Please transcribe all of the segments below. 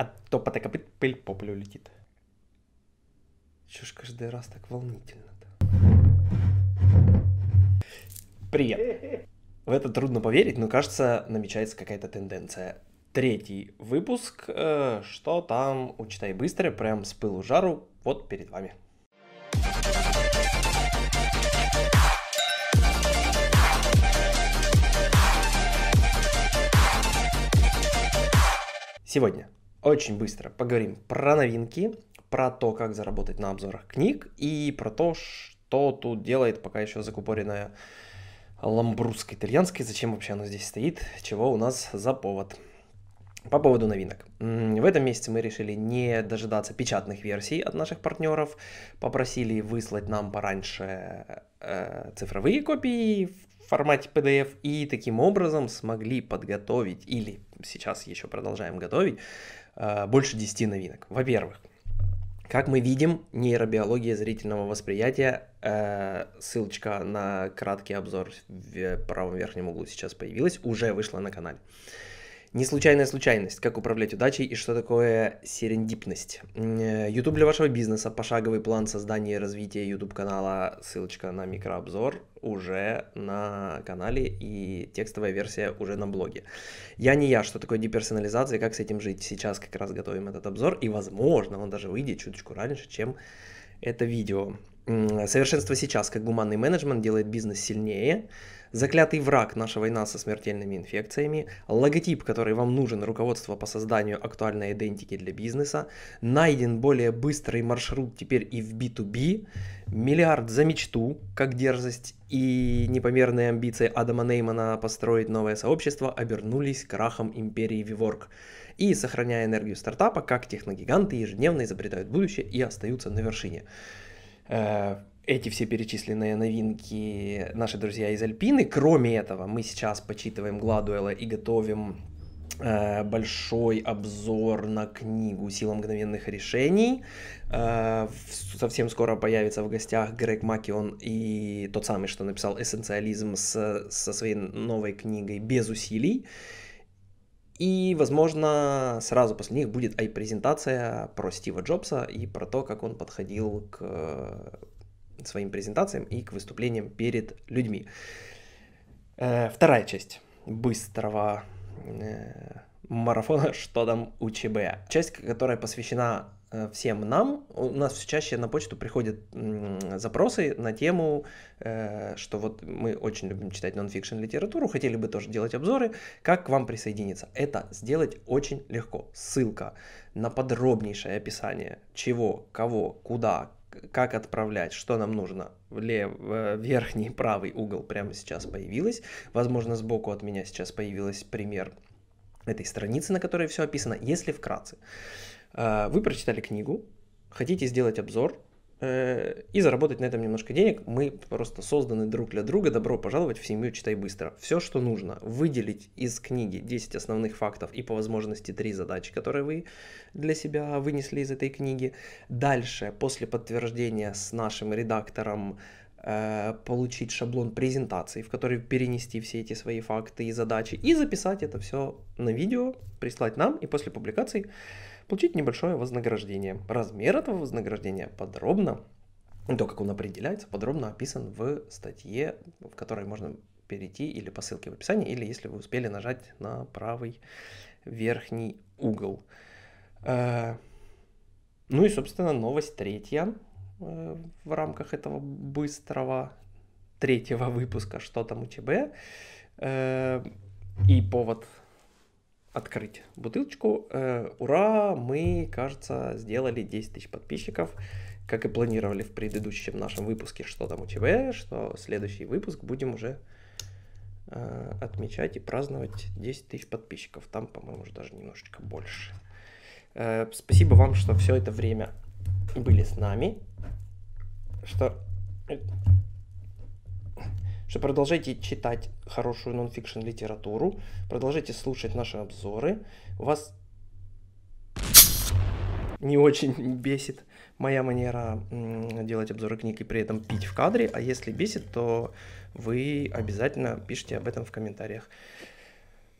От а топота копыт пыль по полю летит. Чё ж каждый раз так волнительно-то? Привет! В это трудно поверить, но кажется, намечается какая-то тенденция. Третий выпуск, э, что там, учитай быстро, прям с пылу жару, вот перед вами. Сегодня очень быстро поговорим про новинки, про то, как заработать на обзорах книг и про то, что тут делает пока еще закупоренная ламбруско итальянская. зачем вообще она здесь стоит, чего у нас за повод. По поводу новинок. В этом месяце мы решили не дожидаться печатных версий от наших партнеров, попросили выслать нам пораньше э, цифровые копии в формате PDF и таким образом смогли подготовить или сейчас еще продолжаем готовить, а, больше 10 новинок. Во-первых, как мы видим, нейробиология зрительного восприятия, э, ссылочка на краткий обзор в правом верхнем углу сейчас появилась, уже вышла на канале. Не случайная случайность. Как управлять удачей и что такое серендипность. Э, YouTube для вашего бизнеса. Пошаговый план создания и развития YouTube канала. Ссылочка на микрообзор уже на канале и текстовая версия уже на блоге. Я не я. Что такое деперсонализация как с этим жить? Сейчас как раз готовим этот обзор и, возможно, он даже выйдет чуточку раньше, чем это видео. Совершенство сейчас как гуманный менеджмент делает бизнес сильнее заклятый враг наша война со смертельными инфекциями, логотип, который вам нужен, руководство по созданию актуальной идентики для бизнеса, найден более быстрый маршрут теперь и в B2B, миллиард за мечту, как дерзость и непомерные амбиции Адама Неймана построить новое сообщество обернулись крахом империи Виворк. И, сохраняя энергию стартапа, как техногиганты ежедневно изобретают будущее и остаются на вершине. Э, эти все перечисленные новинки наши друзья из Альпины. Кроме этого, мы сейчас почитываем Гладуэла и готовим э, большой обзор на книгу «Сила мгновенных решений». Э, совсем скоро появится в гостях Грег Макион и тот самый, что написал «Эссенциализм» с, со своей новой книгой «Без усилий». И, возможно, сразу после них будет и презентация про Стива Джобса и про то, как он подходил к своим презентациям и к выступлениям перед людьми. Э, вторая часть быстрого э, марафона «Что там у ЧБ?». Часть, которая посвящена э, всем нам. У нас все чаще на почту приходят запросы на тему, что вот мы очень любим читать нонфикшн литературу, хотели бы тоже делать обзоры, как к вам присоединиться. Это сделать очень легко. Ссылка на подробнейшее описание чего, кого, куда, как, отправлять, что нам нужно. Лев, э, верхний правый угол прямо сейчас появилось. Возможно, сбоку от меня сейчас появился пример этой страницы, на которой все описано, если вкратце. Э, вы прочитали книгу, хотите сделать обзор, Э, и заработать на этом немножко денег. Мы просто созданы друг для друга. Добро пожаловать в семью «Читай быстро». Все, что нужно, выделить из книги 10 основных фактов и по возможности 3 задачи, которые вы для себя вынесли из этой книги. Дальше, после подтверждения с нашим редактором, э, получить шаблон презентации, в который перенести все эти свои факты и задачи, и записать это все на видео, прислать нам, и после публикации получить небольшое вознаграждение. Размер этого вознаграждения подробно, то, как он определяется, подробно описан в статье, в которой можно перейти или по ссылке в описании, или если вы успели нажать на правый верхний угол. Э, ну и, собственно, новость третья э, в рамках этого быстрого третьего выпуска «Что там у ЧБ». Э, и повод открыть бутылочку. Э, ура, мы, кажется, сделали 10 тысяч подписчиков, как и планировали в предыдущем нашем выпуске, что там у тебя, что следующий выпуск будем уже э, отмечать и праздновать 10 тысяч подписчиков. Там, по-моему, уже даже немножечко больше. Э, спасибо вам, что все это время были с нами, что что продолжайте читать хорошую нонфикшн литературу, продолжайте слушать наши обзоры. Вас не очень бесит моя манера делать обзоры книг и при этом пить в кадре, а если бесит, то вы обязательно пишите об этом в комментариях.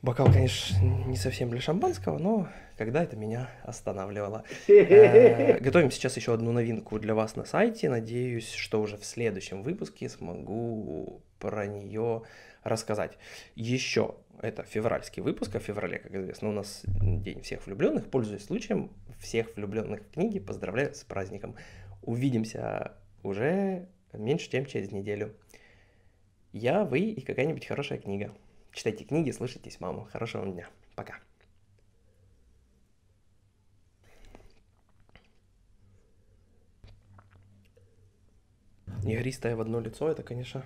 Бокал, конечно, не совсем для шампанского, но когда это меня останавливало. Э, готовим сейчас еще одну новинку для вас на сайте. Надеюсь, что уже в следующем выпуске смогу про нее рассказать. Еще это февральский выпуск, а в феврале, как известно, у нас День всех влюбленных. Пользуясь случаем, всех влюбленных в книге поздравляю с праздником. Увидимся уже меньше, чем через неделю. Я, вы и какая-нибудь хорошая книга. Читайте книги, слышитесь маму. Хорошего дня. Пока. Игристое в одно лицо, это, конечно,